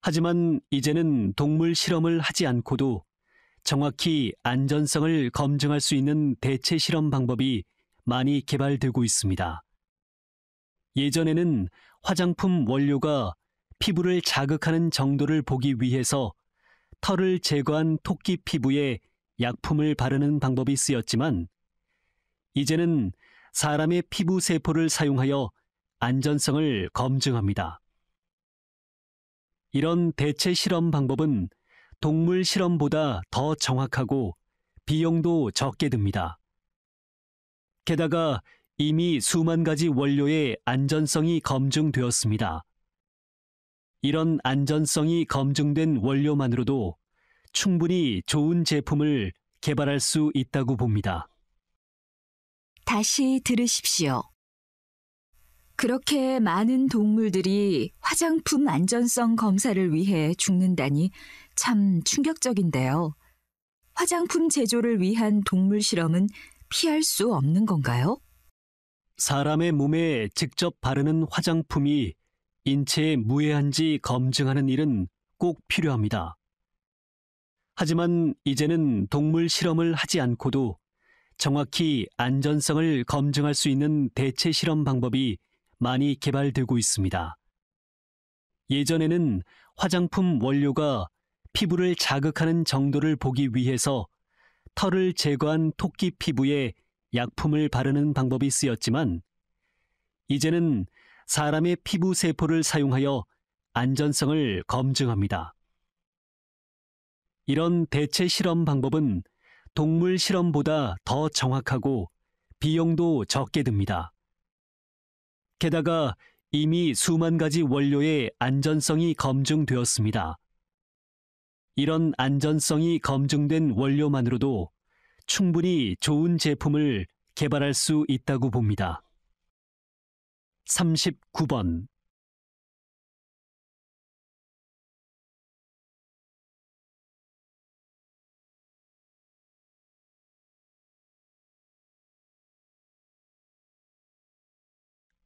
하지만 이제는 동물 실험을 하지 않고도 정확히 안전성을 검증할 수 있는 대체 실험 방법이 많이 개발되고 있습니다. 예전에는 화장품 원료가 피부를 자극하는 정도를 보기 위해서 털을 제거한 토끼 피부에 약품을 바르는 방법이 쓰였지만 이제는 사람의 피부 세포를 사용하여 안전성을 검증합니다. 이런 대체 실험 방법은 동물 실험보다 더 정확하고 비용도 적게 듭니다. 게다가 이미 수만 가지 원료의 안전성이 검증되었습니다. 이런 안전성이 검증된 원료만으로도 충분히 좋은 제품을 개발할 수 있다고 봅니다. 다시 들으십시오. 그렇게 많은 동물들이 화장품 안전성 검사를 위해 죽는다니 참 충격적인데요. 화장품 제조를 위한 동물 실험은 피할 수 없는 건가요? 사람의 몸에 직접 바르는 화장품이 인체에 무해한지 검증하는 일은 꼭 필요합니다. 하지만 이제는 동물 실험을 하지 않고도 정확히 안전성을 검증할 수 있는 대체 실험 방법이 많이 개발되고 있습니다. 예전에는 화장품 원료가 피부를 자극하는 정도를 보기 위해서 털을 제거한 토끼 피부에 약품을 바르는 방법이 쓰였지만 이제는 사람의 피부 세포를 사용하여 안전성을 검증합니다. 이런 대체 실험 방법은 동물 실험보다 더 정확하고 비용도 적게 듭니다. 게다가 이미 수만 가지 원료의 안전성이 검증되었습니다. 이런 안전성이 검증된 원료만으로도 충분히 좋은 제품을 개발할 수 있다고 봅니다. 39번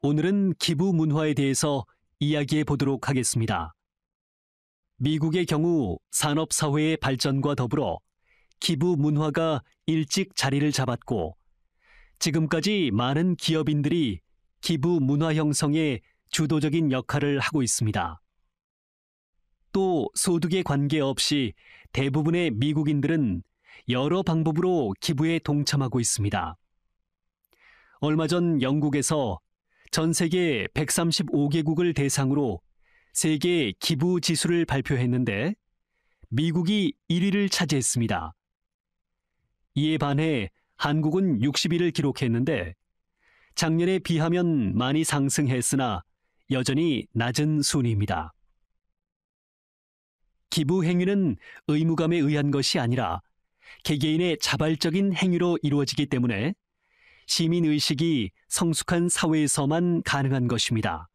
오늘은 기부 문화에 대해서 이야기해 보도록 하겠습니다. 미국의 경우 산업사회의 발전과 더불어 기부 문화가 일찍 자리를 잡았고 지금까지 많은 기업인들이 기부 문화 형성에 주도적인 역할을 하고 있습니다. 또 소득에 관계없이 대부분의 미국인들은 여러 방법으로 기부에 동참하고 있습니다. 얼마 전 영국에서 전 세계 135개국을 대상으로 세계 기부 지수를 발표했는데 미국이 1위를 차지했습니다. 이에 반해 한국은 60위를 기록했는데 작년에 비하면 많이 상승했으나 여전히 낮은 순위입니다. 기부 행위는 의무감에 의한 것이 아니라 개개인의 자발적인 행위로 이루어지기 때문에 시민의식이 성숙한 사회에서만 가능한 것입니다.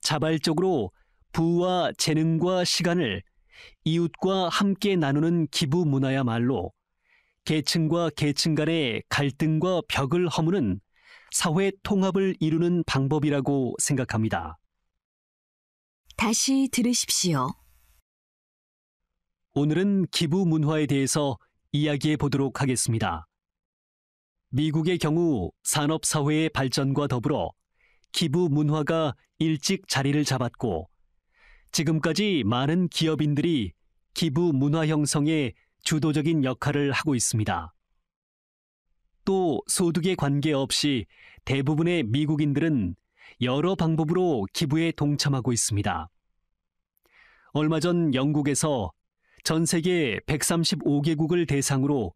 자발적으로 부와 재능과 시간을 이웃과 함께 나누는 기부 문화야말로 계층과 계층 간의 갈등과 벽을 허무는 사회 통합을 이루는 방법이라고 생각합니다. 다시 들으십시오. 오늘은 기부 문화에 대해서 이야기해 보도록 하겠습니다. 미국의 경우 산업사회의 발전과 더불어 기부 문화가 일찍 자리를 잡았고 지금까지 많은 기업인들이 기부 문화 형성에 주도적인 역할을 하고 있습니다. 또 소득에 관계없이 대부분의 미국인들은 여러 방법으로 기부에 동참하고 있습니다. 얼마 전 영국에서 전 세계 135개국을 대상으로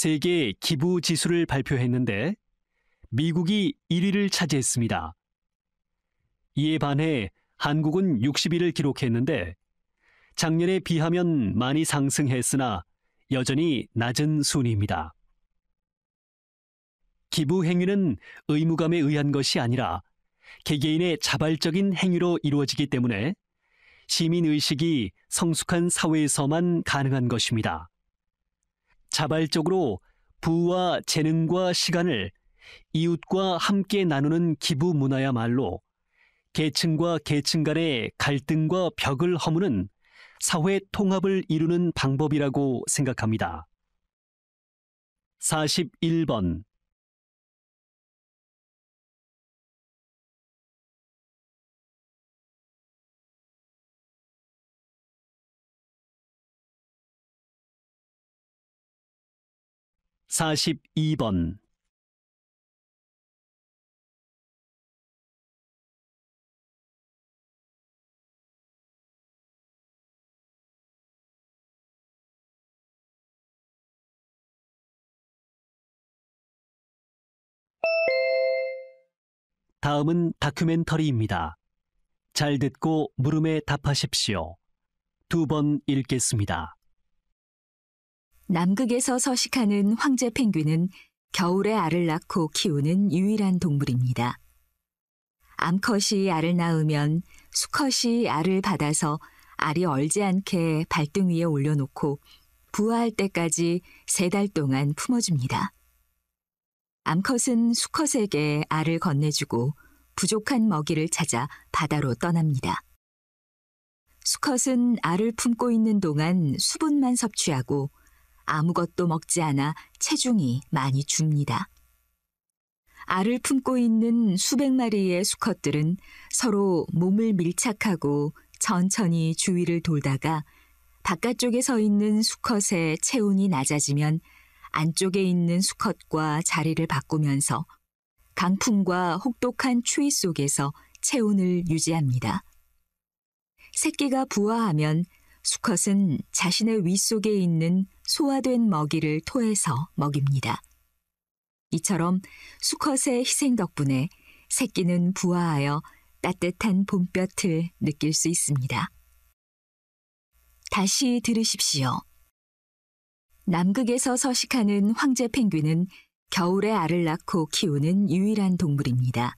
세계 기부 지수를 발표했는데 미국이 1위를 차지했습니다. 이에 반해 한국은 60위를 기록했는데 작년에 비하면 많이 상승했으나 여전히 낮은 순위입니다. 기부 행위는 의무감에 의한 것이 아니라 개개인의 자발적인 행위로 이루어지기 때문에 시민의식이 성숙한 사회에서만 가능한 것입니다. 자발적으로 부와 재능과 시간을 이웃과 함께 나누는 기부 문화야말로 계층과 계층 간의 갈등과 벽을 허무는 사회 통합을 이루는 방법이라고 생각합니다. 41번 42번 '다음은 다큐멘터리입니다. 잘 듣고 물음에 답하십시오. 두 번 읽겠습니다. 남극에서 서식하는 황제 펭귄은 겨울에 알을 낳고 키우는 유일한 동물입니다. 암컷이 알을 낳으면 수컷이 알을 받아서 알이 얼지 않게 발등 위에 올려놓고 부화할 때까지 세 달 동안 품어줍니다. 암컷은 수컷에게 알을 건네주고 부족한 먹이를 찾아 바다로 떠납니다. 수컷은 알을 품고 있는 동안 수분만 섭취하고 아무것도 먹지 않아 체중이 많이 줍니다. 알을 품고 있는 수백 마리의 수컷들은 서로 몸을 밀착하고 천천히 주위를 돌다가 바깥쪽에 서 있는 수컷의 체온이 낮아지면 안쪽에 있는 수컷과 자리를 바꾸면서 강풍과 혹독한 추위 속에서 체온을 유지합니다. 새끼가 부화하면 수컷은 자신의 위 속에 있는 소화된 먹이를 토해서 먹입니다. 이처럼 수컷의 희생 덕분에 새끼는 부화하여 따뜻한 봄볕을 느낄 수 있습니다. 다시 들으십시오. 남극에서 서식하는 황제 펭귄은 겨울에 알을 낳고 키우는 유일한 동물입니다.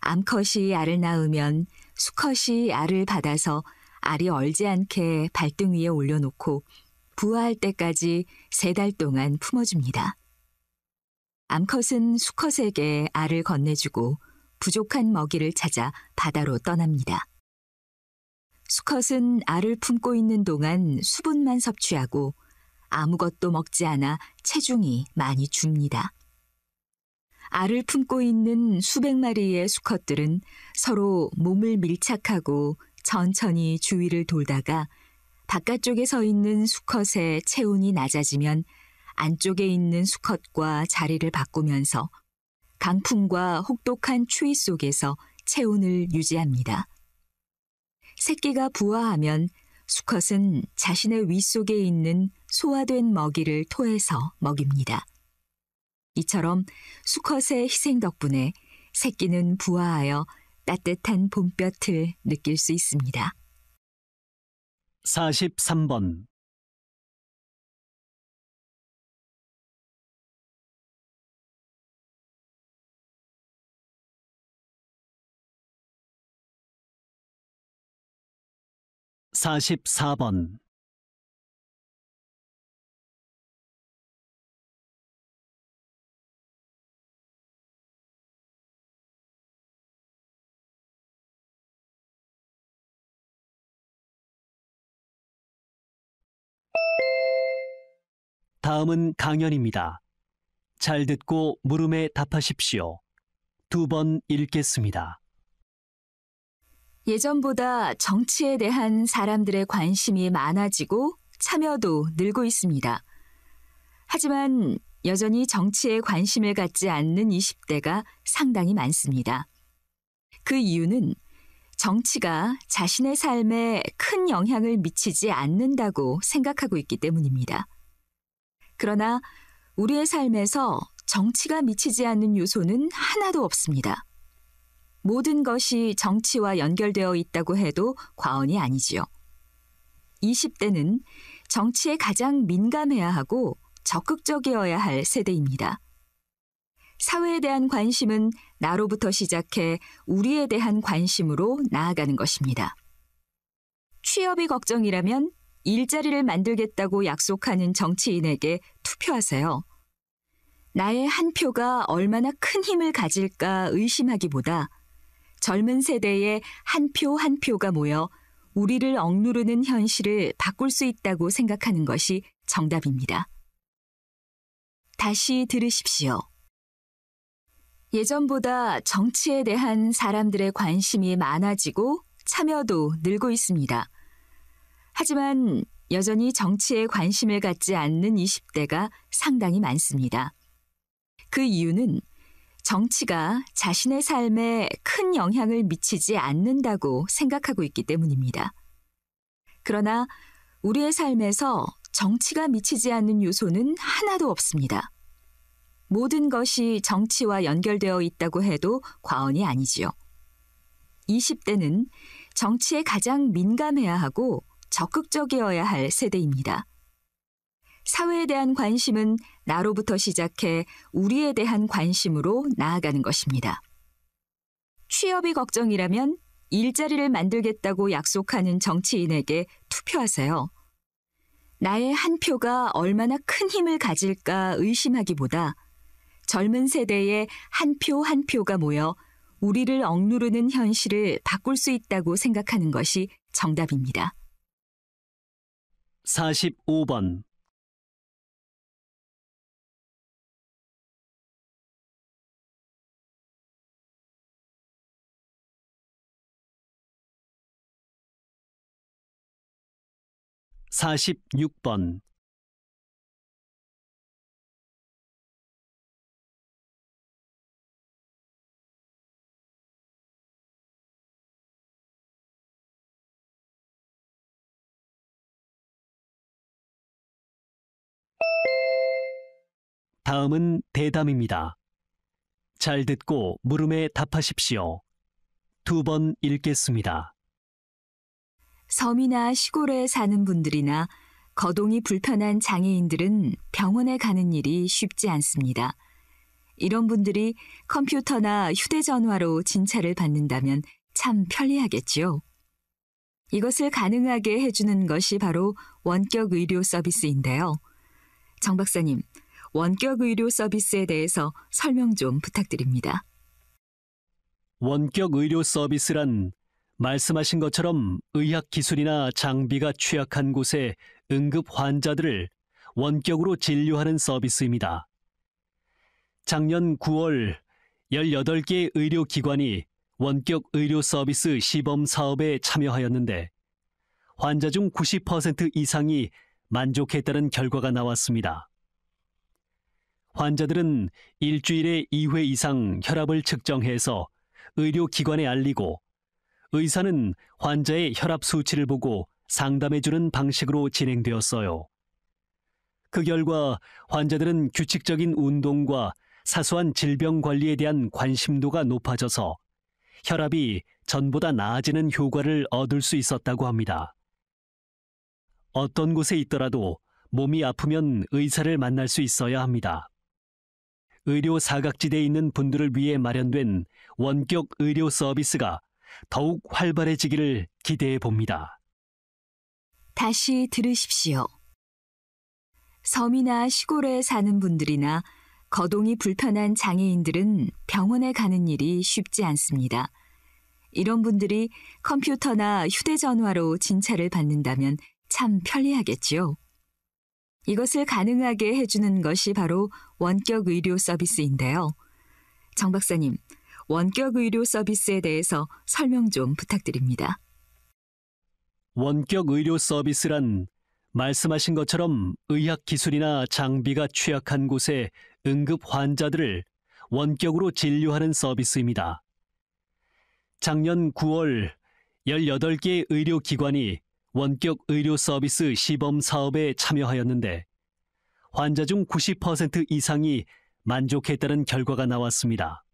암컷이 알을 낳으면 수컷이 알을 받아서 알이 얼지 않게 발등 위에 올려놓고 부화할 때까지 세 달 동안 품어줍니다. 암컷은 수컷에게 알을 건네주고 부족한 먹이를 찾아 바다로 떠납니다. 수컷은 알을 품고 있는 동안 수분만 섭취하고 아무것도 먹지 않아 체중이 많이 줍니다. 알을 품고 있는 수백 마리의 수컷들은 서로 몸을 밀착하고 천천히 주위를 돌다가 바깥쪽에 서 있는 수컷의 체온이 낮아지면 안쪽에 있는 수컷과 자리를 바꾸면서 강풍과 혹독한 추위 속에서 체온을 유지합니다. 새끼가 부화하면 수컷은 자신의 위 속에 있는 소화된 먹이를 토해서 먹입니다. 이처럼 수컷의 희생 덕분에 새끼는 부화하여 따뜻한 봄볕을 느낄 수 있습니다. 43번 4 4번 다음은 강연입니다. 잘 듣고 물음에 답하십시오. 두 번 읽겠습니다. 예전보다 정치에 대한 사람들의 관심이 많아지고 참여도 늘고 있습니다. 하지만 여전히 정치에 관심을 갖지 않는 20대가 상당히 많습니다. 그 이유는 정치가 자신의 삶에 큰 영향을 미치지 않는다고 생각하고 있기 때문입니다. 그러나 우리의 삶에서 정치가 미치지 않는 요소는 하나도 없습니다. 모든 것이 정치와 연결되어 있다고 해도 과언이 아니지요. 20대는 정치에 가장 민감해야 하고 적극적이어야 할 세대입니다. 사회에 대한 관심은 나로부터 시작해 우리에 대한 관심으로 나아가는 것입니다. 취업이 걱정이라면 일자리를 만들겠다고 약속하는 정치인에게 투표하세요. 나의 한 표가 얼마나 큰 힘을 가질까 의심하기보다 젊은 세대의 한 표 한 표가 모여 우리를 억누르는 현실을 바꿀 수 있다고 생각하는 것이 정답입니다. 다시 들으십시오. 예전보다 정치에 대한 사람들의 관심이 많아지고 참여도 늘고 있습니다. 하지만 여전히 정치에 관심을 갖지 않는 20대가 상당히 많습니다. 그 이유는 정치가 자신의 삶에 큰 영향을 미치지 않는다고 생각하고 있기 때문입니다. 그러나 우리의 삶에서 정치가 미치지 않는 요소는 하나도 없습니다. 모든 것이 정치와 연결되어 있다고 해도 과언이 아니지요. 20대는 정치에 가장 민감해야 하고 적극적이어야 할 세대입니다. 사회에 대한 관심은 나로부터 시작해 우리에 대한 관심으로 나아가는 것입니다. 취업이 걱정이라면 일자리를 만들겠다고 약속하는 정치인에게 투표하세요. 나의 한 표가 얼마나 큰 힘을 가질까 의심하기보다 젊은 세대의 한 표 한 표가 모여 우리를 억누르는 현실을 바꿀 수 있다고 생각하는 것이 정답입니다. 45번 4 6번 다음은 대담입니다. 잘 듣고 물음에 답하십시오. 두 번 읽겠습니다. 섬이나 시골에 사는 분들이나 거동이 불편한 장애인들은 병원에 가는 일이 쉽지 않습니다. 이런 분들이 컴퓨터나 휴대전화로 진찰을 받는다면 참 편리하겠지요. 이것을 가능하게 해주는 것이 바로 원격 의료 서비스인데요. 정 박사님, 원격 의료 서비스에 대해서 설명 좀 부탁드립니다. 원격 의료 서비스란 말씀하신 것처럼 의학 기술이나 장비가 취약한 곳에 응급 환자들을 원격으로 진료하는 서비스입니다. 작년 9월 18개 의료기관이 원격 의료 서비스 시범 사업에 참여하였는데 환자 중 90% 이상이 만족했다는 결과가 나왔습니다. 환자들은 일주일에 2회 이상 혈압을 측정해서 의료기관에 알리고 의사는 환자의 혈압 수치를 보고 상담해주는 방식으로 진행되었어요. 그 결과 환자들은 규칙적인 운동과 사소한 질병 관리에 대한 관심도가 높아져서 혈압이 전보다 나아지는 효과를 얻을 수 있었다고 합니다. 어떤 곳에 있더라도 몸이 아프면 의사를 만날 수 있어야 합니다. 의료 사각지대에 있는 분들을 위해 마련된 원격 의료 서비스가 더욱 활발해지기를 기대해 봅니다. 다시 들으십시오. 섬이나 시골에 사는 분들이나 거동이 불편한 장애인들은 병원에 가는 일이 쉽지 않습니다. 이런 분들이 컴퓨터나 휴대전화로 진찰을 받는다면 참 편리하겠지요. 이것을 가능하게 해주는 것이 바로 원격 의료 서비스인데요. 정 박사님, 원격 의료 서비스에 대해서 설명 좀 부탁드립니다. 원격 의료 서비스란 말씀하신 것처럼 의학 기술이나 장비가 취약한 곳에 응급 환자들을 원격으로 진료하는 서비스입니다. 작년 9월 18개의 의료기관이 원격 의료 서비스 시범 사업에 참여하였는데 환자 중 90% 이상이 만족했다는 결과가 나왔습니다.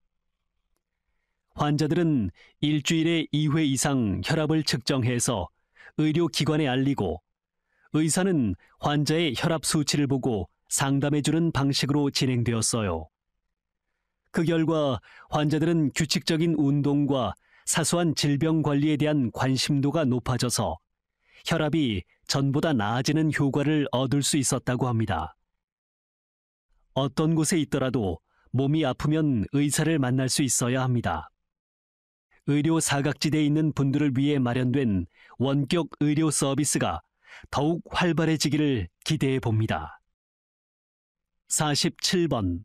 환자들은 일주일에 2회 이상 혈압을 측정해서 의료기관에 알리고 의사는 환자의 혈압 수치를 보고 상담해주는 방식으로 진행되었어요. 그 결과 환자들은 규칙적인 운동과 사소한 질병 관리에 대한 관심도가 높아져서 혈압이 전보다 나아지는 효과를 얻을 수 있었다고 합니다. 어떤 곳에 있더라도 몸이 아프면 의사를 만날 수 있어야 합니다. 의료 사각지대에 있는 분들을 위해 마련된 원격 의료 서비스가 더욱 활발해지기를 기대해 봅니다. 47번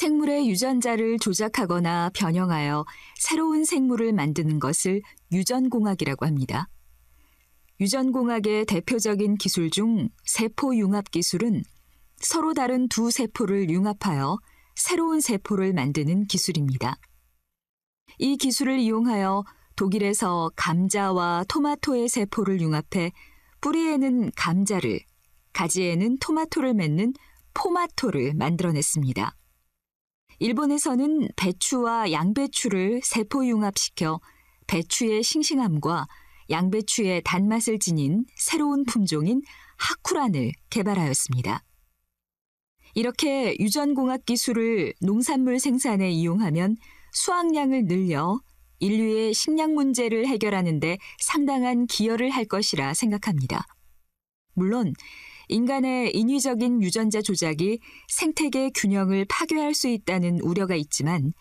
생물의 유전자를 조작하거나 변형하여 새로운 생물을 만드는 것을 유전공학이라고 합니다. 유전공학의 대표적인 기술 중 세포 융합 기술은 서로 다른 두 세포를 융합하여 새로운 세포를 만드는 기술입니다. 이 기술을 이용하여 독일에서 감자와 토마토의 세포를 융합해 뿌리에는 감자를, 가지에는 토마토를 맺는 포마토를 만들어냈습니다. 일본에서는 배추와 양배추를 세포융합시켜 배추의 싱싱함과 양배추의 단맛을 지닌 새로운 품종인 하쿠란을 개발하였습니다. 이렇게 유전공학 기술을 농산물 생산에 이용하면 수확량을 늘려 인류의 식량 문제를 해결하는데 상당한 기여를 할 것이라 생각합니다. 물론 인간의 인위적인 유전자 조작이 생태계 균형을 파괴할 수 있다는 우려가 있지만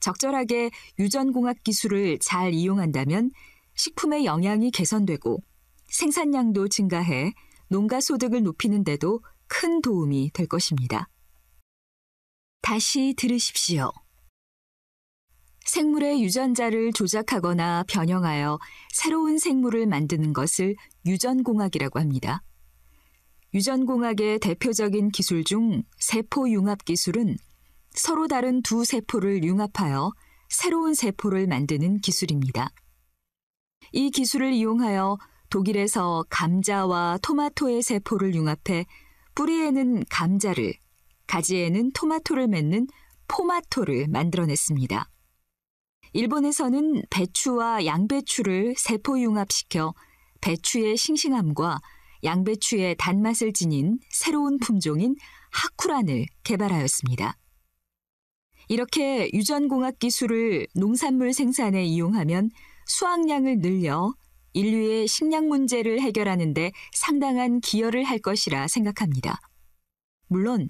적절하게 유전공학 기술을 잘 이용한다면 식품의 영양이 개선되고 생산량도 증가해 농가 소득을 높이는데도 큰 도움이 될 것입니다. 다시 들으십시오. 생물의 유전자를 조작하거나 변형하여 새로운 생물을 만드는 것을 유전공학이라고 합니다. 유전공학의 대표적인 기술 중 세포 융합 기술은 서로 다른 두 세포를 융합하여 새로운 세포를 만드는 기술입니다. 이 기술을 이용하여 독일에서 감자와 토마토의 세포를 융합해 뿌리에는 감자를, 가지에는 토마토를 맺는 포마토를 만들어냈습니다. 일본에서는 배추와 양배추를 세포 융합시켜 배추의 싱싱함과 양배추의 단맛을 지닌 새로운 품종인 하쿠란을 개발하였습니다. 이렇게 유전공학 기술을 농산물 생산에 이용하면 수확량을 늘려 인류의 식량 문제를 해결하는데 상당한 기여를 할 것이라 생각합니다. 물론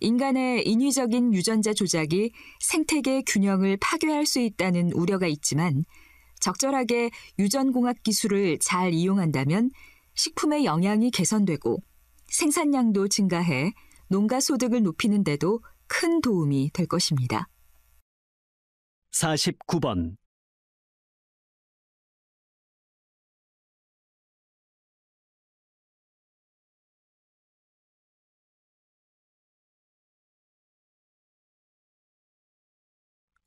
인간의 인위적인 유전자 조작이 생태계 균형을 파괴할 수 있다는 우려가 있지만 적절하게 유전공학 기술을 잘 이용한다면 식품의 영양이 개선되고 생산량도 증가해 농가 소득을 높이는 데도 큰 도움이 될 것입니다. 49번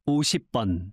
오십 번